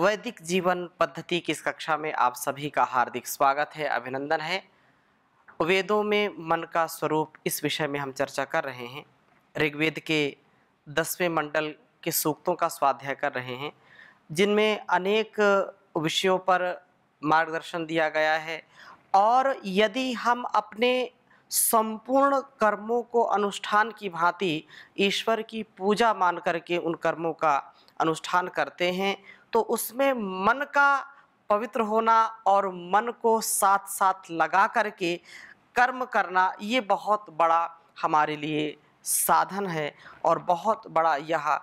वैदिक जीवन पद्धति की इस कक्षा में आप सभी का हार्दिक स्वागत है अभिनंदन है वेदों में मन का स्वरूप इस विषय में हम चर्चा कर रहे हैं ऋग्वेद के दसवें मंडल के सूक्तों का स्वाध्याय कर रहे हैं जिनमें अनेक विषयों पर मार्गदर्शन दिया गया है और यदि हम अपने संपूर्ण कर्मों को अनुष्ठान की भांति ईश्वर की पूजा मान करके उन कर्मों का अनुष्ठान करते हैं तो उसमें मन का पवित्र होना और मन को साथ साथ लगा करके कर्म करना ये बहुत बड़ा हमारे लिए साधन है और बहुत बड़ा यह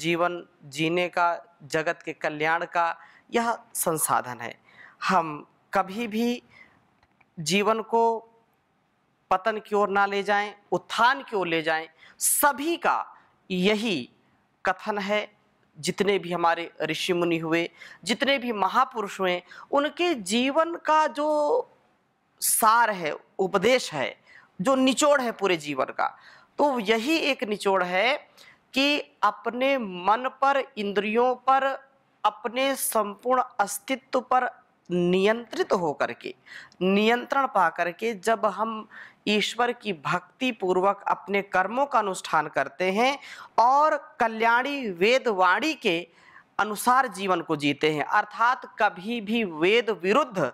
जीवन जीने का जगत के कल्याण का यह संसाधन है हम कभी भी जीवन को पतन की ओर ना ले जाएं, उत्थान की ओर ले जाएं, सभी का यही कथन है जितने भी हमारे ऋषि मुनि हुए जितने भी महापुरुष हुए उनके जीवन का जो सार है उपदेश है जो निचोड़ है पूरे जीवन का तो यही एक निचोड़ है कि अपने मन पर इंद्रियों पर अपने संपूर्ण अस्तित्व पर नियंत्रित होकर के नियंत्रण पा करके जब हम ईश्वर की भक्ति पूर्वक अपने कर्मों का अनुष्ठान करते हैं और कल्याणी वेदवाणी के अनुसार जीवन को जीते हैं अर्थात कभी भी वेद विरुद्ध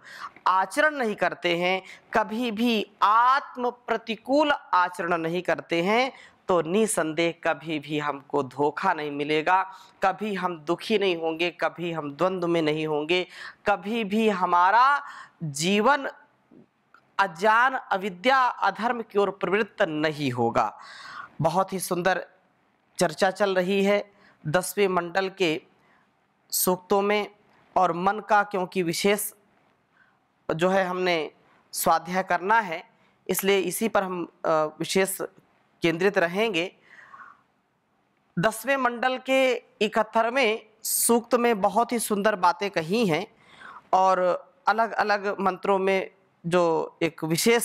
आचरण नहीं करते हैं कभी भी आत्म प्रतिकूल आचरण नहीं करते हैं तो निसंदेह कभी भी हमको धोखा नहीं मिलेगा कभी हम दुखी नहीं होंगे कभी हम द्वंद्व में नहीं होंगे कभी भी हमारा जीवन अज्ञान अविद्या अधर्म की ओर प्रवृत्त नहीं होगा बहुत ही सुंदर चर्चा चल रही है दसवें मंडल के सूक्तों में और मन का क्योंकि विशेष जो है हमने स्वाध्याय करना है इसलिए इसी पर हम विशेष केंद्रित रहेंगे दसवें मंडल के इकहत्तरवें सूक्त में बहुत ही सुंदर बातें कही हैं और अलग अलग मंत्रों में जो एक विशेष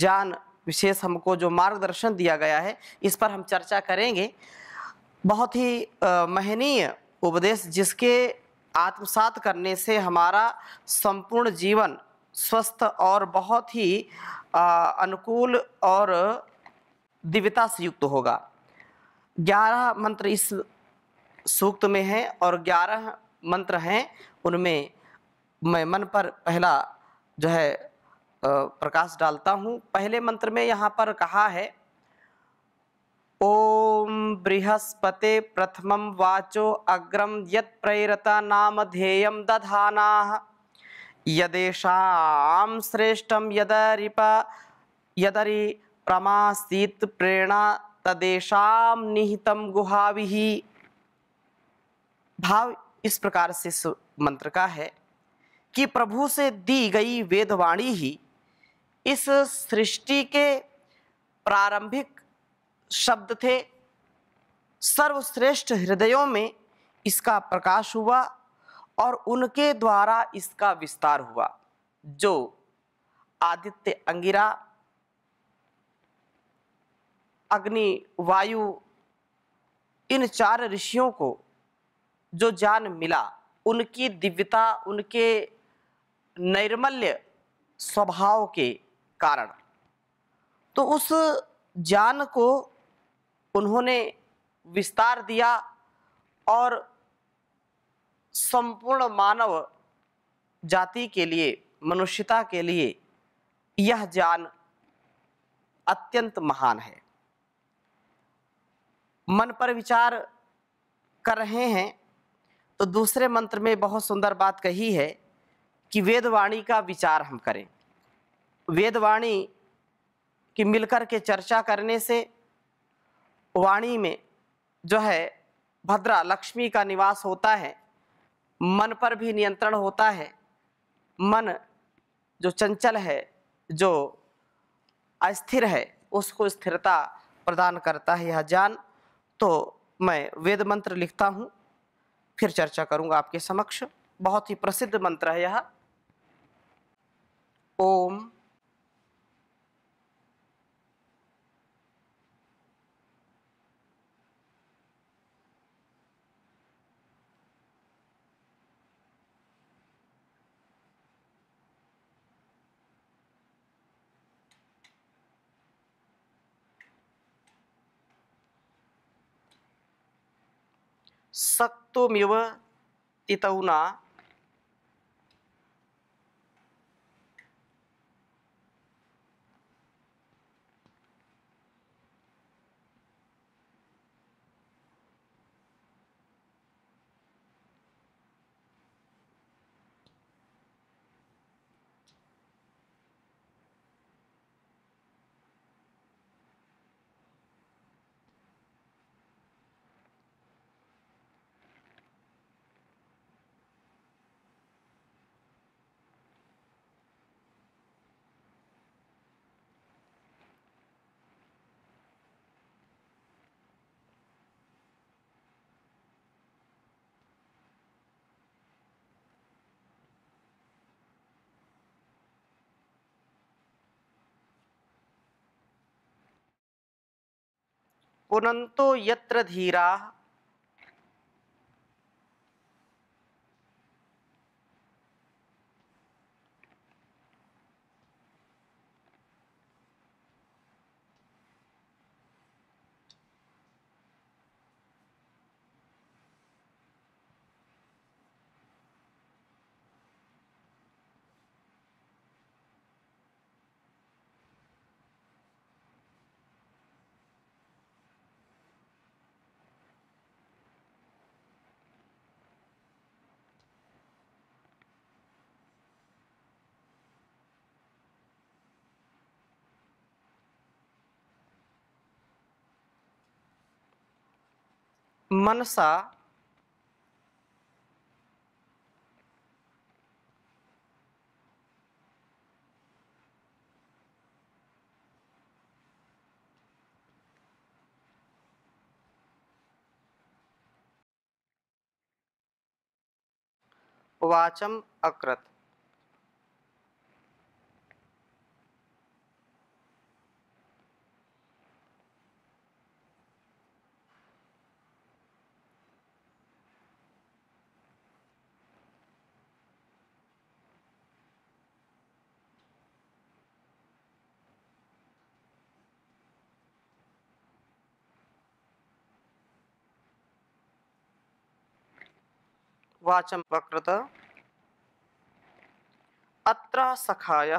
ज्ञान विशेष हमको जो मार्गदर्शन दिया गया है इस पर हम चर्चा करेंगे बहुत ही महनीय उपदेश जिसके आत्मसात करने से हमारा संपूर्ण जीवन स्वस्थ और बहुत ही अनुकूल और दिव्यता से युक्त होगा ग्यारह मंत्र इस सूक्त में हैं और ग्यारह मंत्र हैं उनमें मैं मन पर पहला जो है प्रकाश डालता हूँ पहले मंत्र में यहाँ पर कहा है ओम बृहस्पते प्रथम वाचो अग्रम यत प्रेरता नाम ध्येय दधाना यदेशा श्रेष्ठम यदरिप यदरी प्रमासीत प्रेरणा तदेशा निहितम गुहा भाव इस प्रकार से मंत्र का है कि प्रभु से दी गई वेदवाणी ही इस सृष्टि के प्रारंभिक शब्द थे सर्वश्रेष्ठ हृदयों में इसका प्रकाश हुआ और उनके द्वारा इसका विस्तार हुआ जो आदित्य अंगिरा अग्नि वायु इन चार ऋषियों को जो ज्ञान मिला उनकी दिव्यता उनके नैर्मल्य स्वभाव के कारण तो उस ज्ञान को उन्होंने विस्तार दिया और संपूर्ण मानव जाति के लिए मनुष्यता के लिए यह ज्ञान अत्यंत महान है मन पर विचार कर रहे हैं तो दूसरे मंत्र में बहुत सुंदर बात कही है कि वेदवाणी का विचार हम करें वेदवाणी की मिलकर के चर्चा करने से वाणी में जो है भद्रा लक्ष्मी का निवास होता है मन पर भी नियंत्रण होता है मन जो चंचल है जो अस्थिर है उसको स्थिरता प्रदान करता है यह ज्ञान तो मैं वेद मंत्र लिखता हूँ फिर चर्चा करूँगा आपके समक्ष बहुत ही प्रसिद्ध मंत्र है यह ओम සක්තෝමියව තිත වුණා पुनंतो यत्र धीरा मनसा वाचम अकृत वाचम वक्रत अत्र सखाया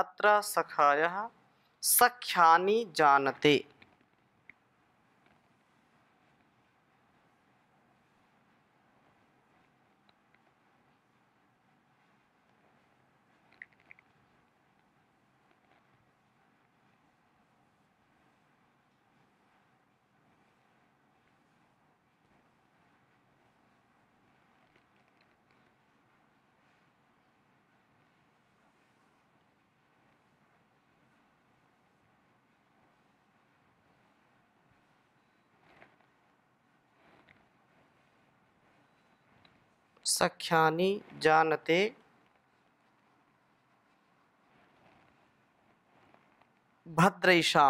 अत्र सखाया सख्यानि जानते सख्या जानते भद्रैषा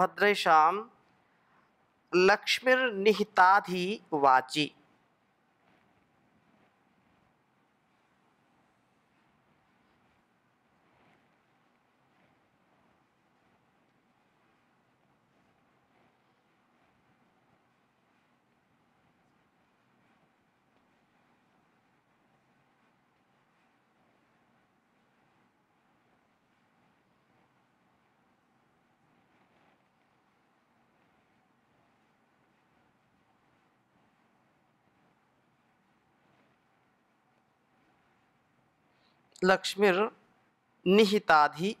भद्रेशाम लक्ष्मीर्निहिताधि वाची लक्ष्मीर निहिताधि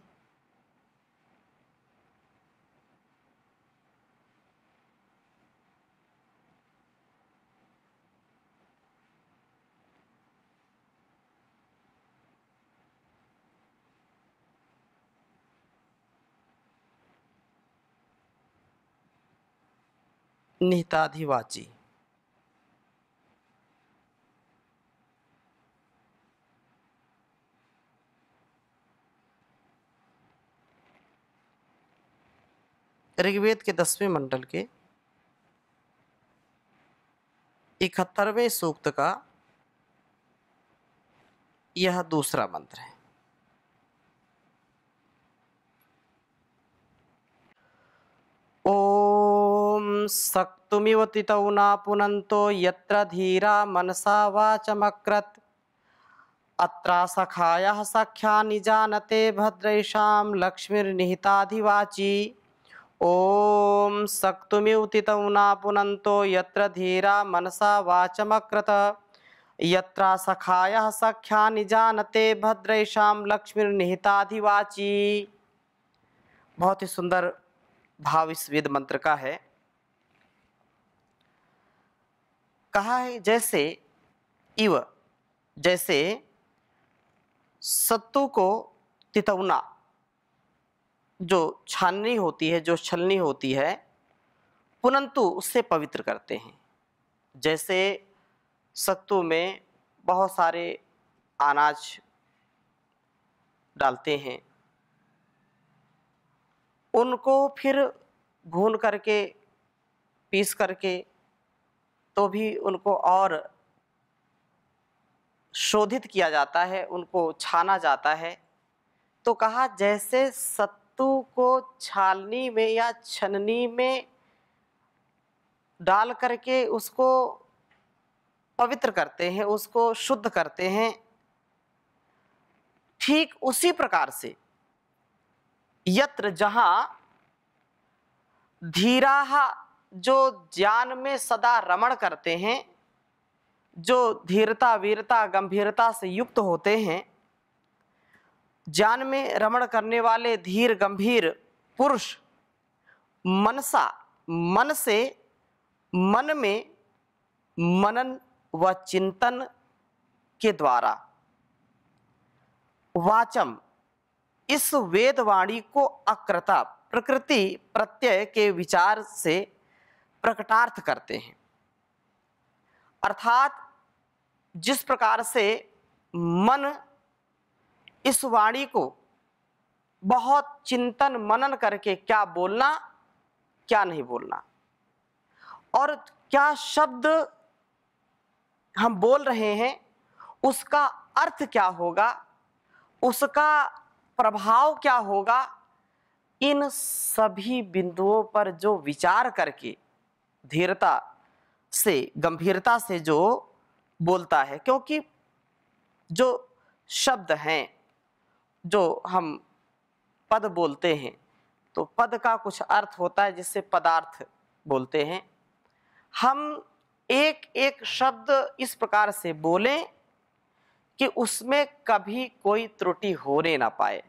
निहिताधिवाची ऋग्वेद के दसवें मंडल के इकहत्तरवें सूक्त का यह दूसरा मंत्र है ओम सक्तुमिव तितौ ना पुनंतो यत्र धीरा मनसा वाचमक्रत अत्र सखाया सख्या निजानते भद्रैषाम लक्ष्मीर्निहिताधिवाची ओम शक्तुम्युतित ना पुनंतो यत्र धीरा मनसा वाचमकृत यत्र सखाय सख्या निजानते भद्रेशा लक्ष्मी निहिताधिवाची बहुत ही सुंदर भाव इस वेद मंत्र का है कहा है जैसे इव जैसे सत्तु को तितौना जो छाननी होती है जो छलनी होती है पुनंतु उससे पवित्र करते हैं जैसे सत्तू में बहुत सारे अनाज डालते हैं उनको फिर भून करके पीस करके तो भी उनको और शोधित किया जाता है उनको छाना जाता है तो कहा जैसे सत वस्तु को छालनी में या छननी में डाल करके उसको पवित्र करते हैं उसको शुद्ध करते हैं ठीक उसी प्रकार से यत्र जहां धीरा जो ज्ञान में सदा रमण करते हैं जो धीरता वीरता गंभीरता से युक्त होते हैं जान में रमण करने वाले धीर गंभीर पुरुष मनसा मन से मन में मनन व चिंतन के द्वारा वाचम इस वेदवाणी को अक्रता प्रकृति प्रत्यय के विचार से प्रकटार्थ करते हैं अर्थात जिस प्रकार से मन इस वाणी को बहुत चिंतन मनन करके क्या बोलना क्या नहीं बोलना और क्या शब्द हम बोल रहे हैं उसका अर्थ क्या होगा उसका प्रभाव क्या होगा इन सभी बिंदुओं पर जो विचार करके धीरता से गंभीरता से जो बोलता है क्योंकि जो शब्द हैं जो हम पद बोलते हैं तो पद का कुछ अर्थ होता है जिससे पदार्थ बोलते हैं हम एक एक शब्द इस प्रकार से बोलें कि उसमें कभी कोई त्रुटि होने ना पाए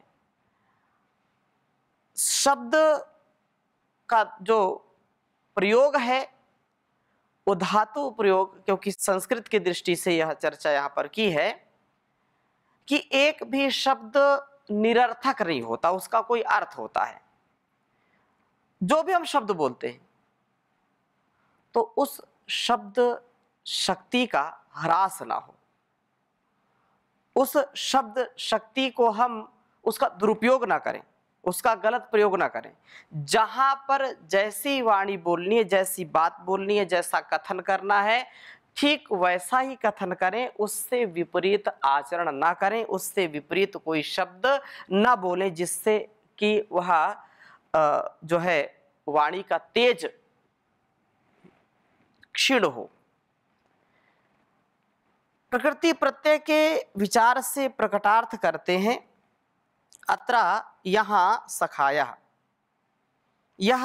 शब्द का जो प्रयोग है वो धातु प्रयोग क्योंकि संस्कृत की दृष्टि से यह चर्चा यहाँ पर की है कि एक भी शब्द निरर्थक नहीं होता उसका कोई अर्थ होता है जो भी हम शब्द बोलते हैं तो उस शब्द शक्ति का ह्रास ना हो उस शब्द शक्ति को हम उसका दुरुपयोग ना करें उसका गलत प्रयोग ना करें जहां पर जैसी वाणी बोलनी है जैसी बात बोलनी है जैसा कथन करना है ठीक वैसा ही कथन करें उससे विपरीत आचरण ना करें उससे विपरीत कोई शब्द ना बोलें जिससे कि वह जो है वाणी का तेज क्षीण हो प्रकृति प्रत्यय के विचार से प्रकटार्थ करते हैं अत्र यहाँ सखाया यह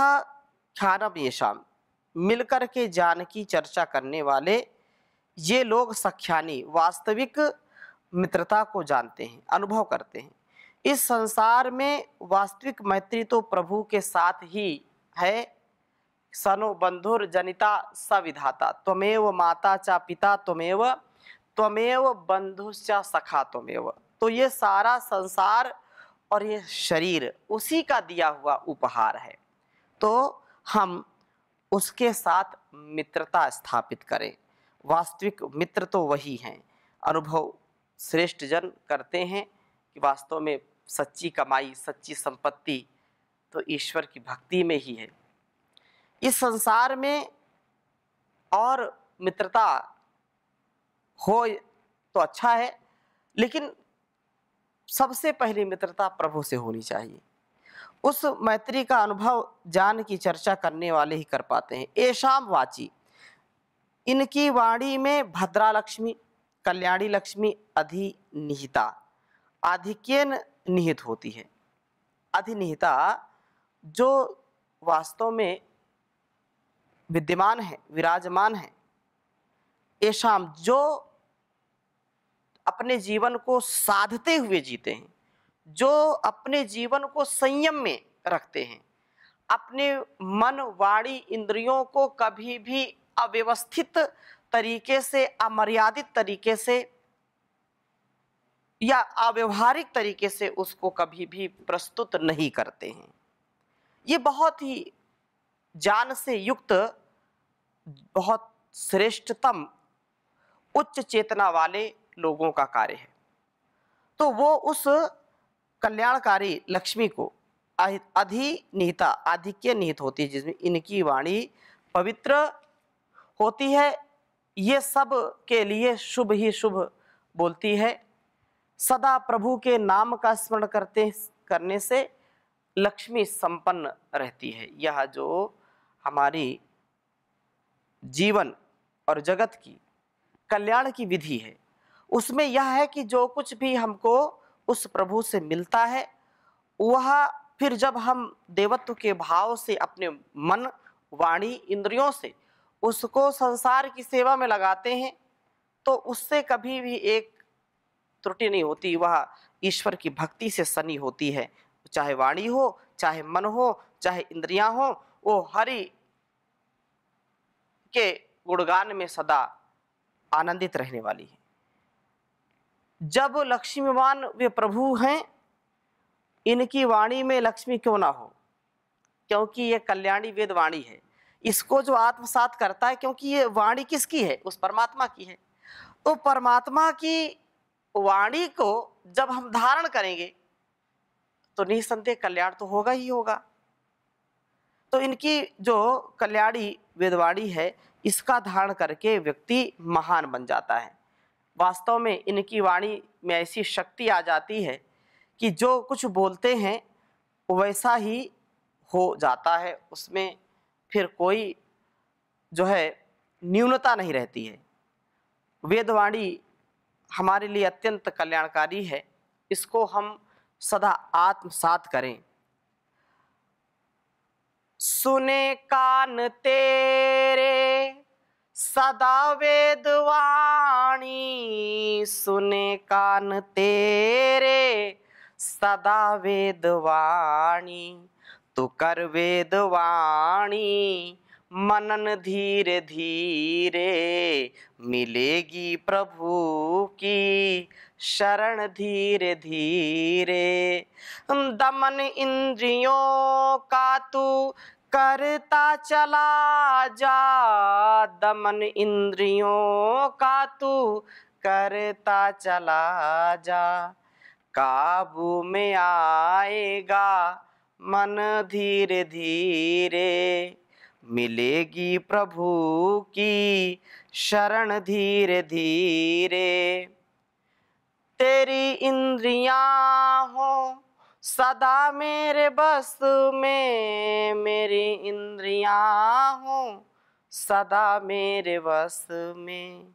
ख्यानम येषाम मिलकर के जान की चर्चा करने वाले ये लोग सख्यानी वास्तविक मित्रता को जानते हैं अनुभव करते हैं इस संसार में वास्तविक मैत्री तो प्रभु के साथ ही है सनो बंधुर जनिता सविधाता त्वमेव माता चा पिता त्वमेव त्वमेव बंधुश्चा सखा त्वमेव तो ये सारा संसार और ये शरीर उसी का दिया हुआ उपहार है तो हम उसके साथ मित्रता स्थापित करें वास्तविक मित्र तो वही हैं अनुभव श्रेष्ठ जन करते हैं कि वास्तव में सच्ची कमाई सच्ची संपत्ति तो ईश्वर की भक्ति में ही है इस संसार में और मित्रता हो तो अच्छा है लेकिन सबसे पहली मित्रता प्रभु से होनी चाहिए उस मैत्री का अनुभव जान की चर्चा करने वाले ही कर पाते हैं ऐशाम वाची इनकी वाणी में भद्रा लक्ष्मी कल्याणी लक्ष्मी अधिनिहिता आधिक्यन निहित होती है अधिनिहिता जो वास्तव में विद्यमान है विराजमान है ऐसा जो अपने जीवन को साधते हुए जीते हैं जो अपने जीवन को संयम में रखते हैं अपने मन वाणी इंद्रियों को कभी भी अव्यवस्थित तरीके से अमर्यादित तरीके से या अव्यवहारिक तरीके से उसको कभी भी प्रस्तुत नहीं करते हैं ये बहुत ही जान से युक्त बहुत श्रेष्ठतम उच्च चेतना वाले लोगों का कार्य है तो वो उस कल्याणकारी लक्ष्मी को अधिनिहिता आधिक्य निहित होती है जिसमें इनकी वाणी पवित्र होती है ये सब के लिए शुभ ही शुभ बोलती है सदा प्रभु के नाम का स्मरण करते करने से लक्ष्मी संपन्न रहती है यह जो हमारी जीवन और जगत की कल्याण की विधि है उसमें यह है कि जो कुछ भी हमको उस प्रभु से मिलता है वह फिर जब हम देवत्व के भाव से अपने मन वाणी इंद्रियों से उसको संसार की सेवा में लगाते हैं तो उससे कभी भी एक त्रुटि नहीं होती वह ईश्वर की भक्ति से सनी होती है चाहे वाणी हो चाहे मन हो चाहे इंद्रियां हो वो हरि के गुणगान में सदा आनंदित रहने वाली है जब लक्ष्मीवान वे प्रभु हैं इनकी वाणी में लक्ष्मी क्यों ना हो क्योंकि ये कल्याणी वेद वाणी है इसको जो आत्मसात करता है क्योंकि ये वाणी किसकी है उस परमात्मा की है तो परमात्मा की वाणी को जब हम धारण करेंगे तो निसंदेह कल्याण तो होगा ही होगा तो इनकी जो कल्याणी वेदवाणी है इसका धारण करके व्यक्ति महान बन जाता है वास्तव में इनकी वाणी में ऐसी शक्ति आ जाती है कि जो कुछ बोलते हैं वैसा ही हो जाता है उसमें फिर कोई जो है न्यूनता नहीं रहती है वेदवाणी हमारे लिए अत्यंत कल्याणकारी है इसको हम सदा आत्मसात करें सुने कान तेरे सदा वेदवाणी सुने कान तेरे सदा वेदवाणी तो कर वेद वाणी मनन धीरे धीरे मिलेगी प्रभु की शरण धीरे धीरे दमन इंद्रियों का तू करता चला जा दमन इंद्रियों का तू करता चला जा काबू में आएगा मन धीरे धीरे मिलेगी प्रभु की शरण धीरे धीरे तेरी इंद्रिया हो सदा मेरे बस में मेरी इंद्रिया हो सदा मेरे बस में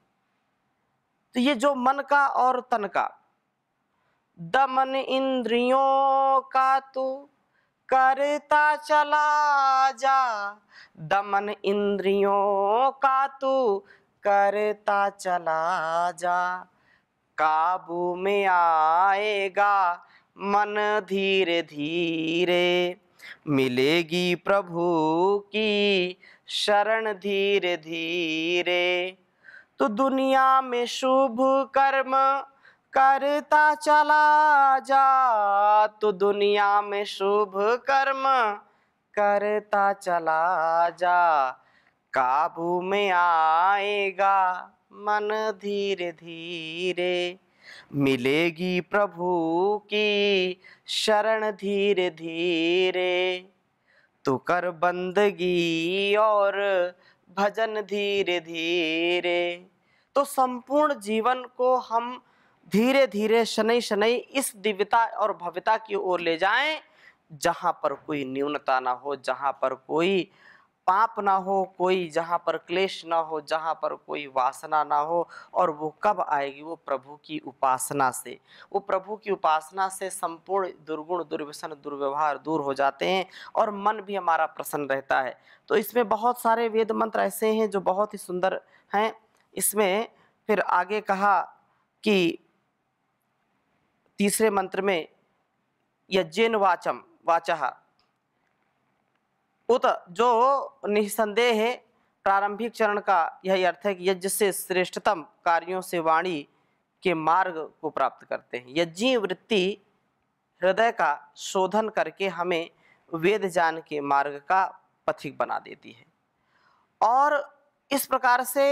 तो ये जो मन का और तन का दमन इंद्रियों का तो करता चला जा दमन इंद्रियों का तू करता चला जा काबू में आएगा मन धीरे धीरे मिलेगी प्रभु की शरण धीरे धीरे तो दुनिया में शुभ कर्म करता चला जा तो दुनिया में शुभ कर्म करता चला जा काबू में आएगा मन धीरे धीरे मिलेगी प्रभु की शरण धीरे धीरे तो कर बंदगी और भजन धीरे धीरे तो संपूर्ण जीवन को हम धीरे धीरे शनै शनै इस दिव्यता और भव्यता की ओर ले जाएं जहाँ पर कोई न्यूनता ना हो जहाँ पर कोई पाप ना हो कोई जहाँ पर क्लेश ना हो जहाँ पर कोई वासना ना हो और वो कब आएगी वो प्रभु की उपासना से वो प्रभु की उपासना से संपूर्ण दुर्गुण दुर्व्यसन दुर्व्यवहार दूर हो जाते हैं और मन भी हमारा प्रसन्न रहता है तो इसमें बहुत सारे वेद मंत्र ऐसे हैं जो बहुत ही सुंदर हैं इसमें फिर आगे कहा कि तीसरे मंत्र में यज्ञेन वाचम वाचा उत जो निसंदेह प्रारंभिक चरण का यही अर्थ है कि यज्ञ से श्रेष्ठतम कार्यों से वाणी के मार्ग को प्राप्त करते हैं यज्ञ वृत्ति हृदय का शोधन करके हमें वेद ज्ञान के मार्ग का पथिक बना देती है और इस प्रकार से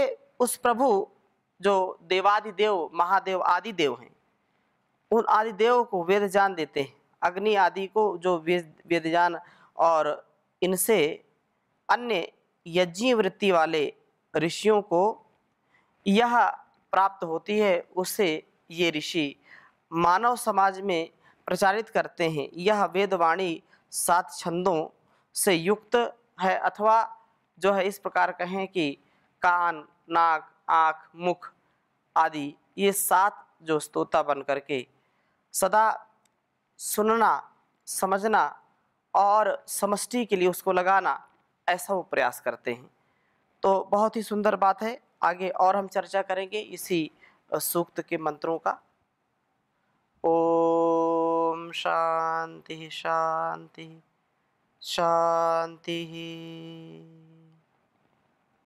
उस प्रभु जो देवादि देव महादेव आदि देव हैं उन आदि देवों को वेदजान देते हैं अग्नि आदि को जो वेद वेदजान और इनसे अन्य यज्ञी वृत्ति वाले ऋषियों को यह प्राप्त होती है उसे ये ऋषि मानव समाज में प्रचारित करते हैं यह वेदवाणी सात छंदों से युक्त है अथवा जो है इस प्रकार कहें कि कान नाक आँख मुख आदि ये सात जो स्तोता बन करके सदा सुनना समझना और समष्टि के लिए उसको लगाना ऐसा वो प्रयास करते हैं तो बहुत ही सुंदर बात है आगे और हम चर्चा करेंगे इसी सूक्त के मंत्रों का ओम शांति शांति शांति